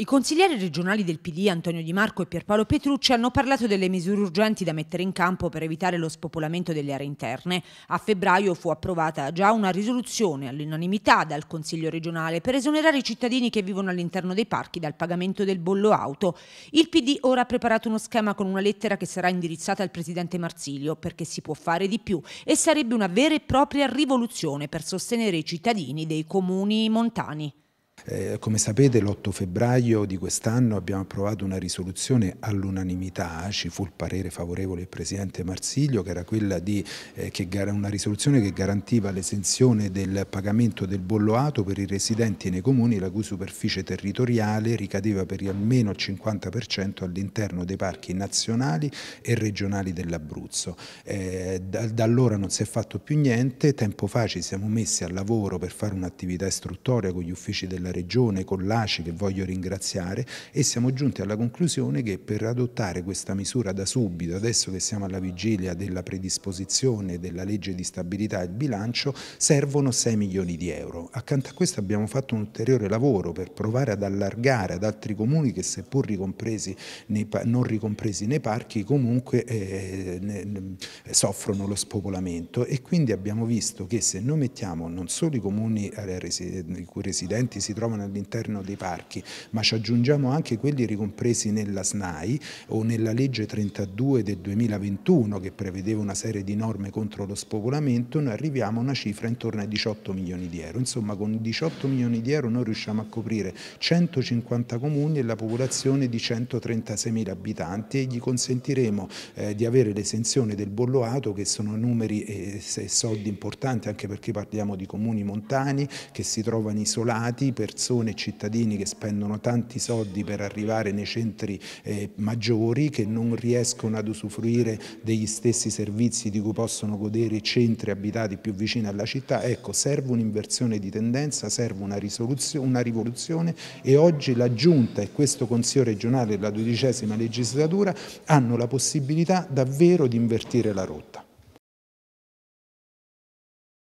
I consiglieri regionali del PD Antonio Di Marco e Pierpaolo Petrucci hanno parlato delle misure urgenti da mettere in campo per evitare lo spopolamento delle aree interne. A febbraio fu approvata già una risoluzione all'unanimità dal Consiglio regionale per esonerare i cittadini che vivono all'interno dei parchi dal pagamento del bollo auto. Il PD ora ha preparato uno schema con una lettera che sarà indirizzata al presidente Marsilio perché si può fare di più e sarebbe una vera e propria rivoluzione per sostenere i cittadini dei comuni montani. Eh, come sapete l'8 febbraio di quest'anno abbiamo approvato una risoluzione all'unanimità, ci fu il parere favorevole del Presidente Marsiglio che era quella di eh, che una risoluzione che garantiva l'esenzione del pagamento del bolloato per i residenti nei comuni la cui superficie territoriale ricadeva per almeno il 50% all'interno dei parchi nazionali e regionali dell'Abruzzo. Eh, da, da allora non si è fatto più niente, tempo fa ci siamo messi al lavoro per fare un'attività istruttoria con gli uffici della la Regione, con l'ACI che voglio ringraziare e siamo giunti alla conclusione che per adottare questa misura da subito, adesso che siamo alla vigilia della predisposizione della legge di stabilità e bilancio, servono 6 milioni di euro. Accanto a questo abbiamo fatto un ulteriore lavoro per provare ad allargare ad altri comuni che seppur ricompresi nei, non ricompresi nei parchi comunque eh, ne, ne, soffrono lo spopolamento e quindi abbiamo visto che se noi mettiamo non solo i comuni eh, i cui residenti si trovano trovano all'interno dei parchi, ma ci aggiungiamo anche quelli ricompresi nella SNAI o nella legge 32 del 2021 che prevedeva una serie di norme contro lo spopolamento, noi arriviamo a una cifra intorno ai 18 milioni di euro. Insomma, con 18 milioni di euro noi riusciamo a coprire 150 comuni e la popolazione di 136 mila abitanti e gli consentiremo eh, di avere l'esenzione del bolloato che sono numeri eh, e, e soldi importanti anche perché parliamo di comuni montani che si trovano isolati, persone e cittadini che spendono tanti soldi per arrivare nei centri eh, maggiori, che non riescono ad usufruire degli stessi servizi di cui possono godere i centri abitati più vicini alla città. Ecco, serve un'inversione di tendenza, serve una, una rivoluzione e oggi la Giunta e questo Consiglio regionale della dodicesima legislatura hanno la possibilità davvero di invertire la rotta.